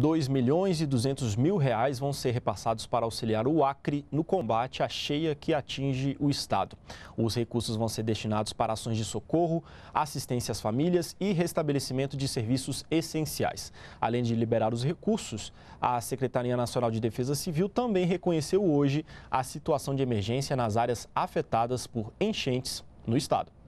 2 milhões e 200 mil reais vão ser repassados para auxiliar o Acre no combate à cheia que atinge o estado. Os recursos vão ser destinados para ações de socorro, assistência às famílias e restabelecimento de serviços essenciais. Além de liberar os recursos, a Secretaria Nacional de Defesa Civil também reconheceu hoje a situação de emergência nas áreas afetadas por enchentes no estado.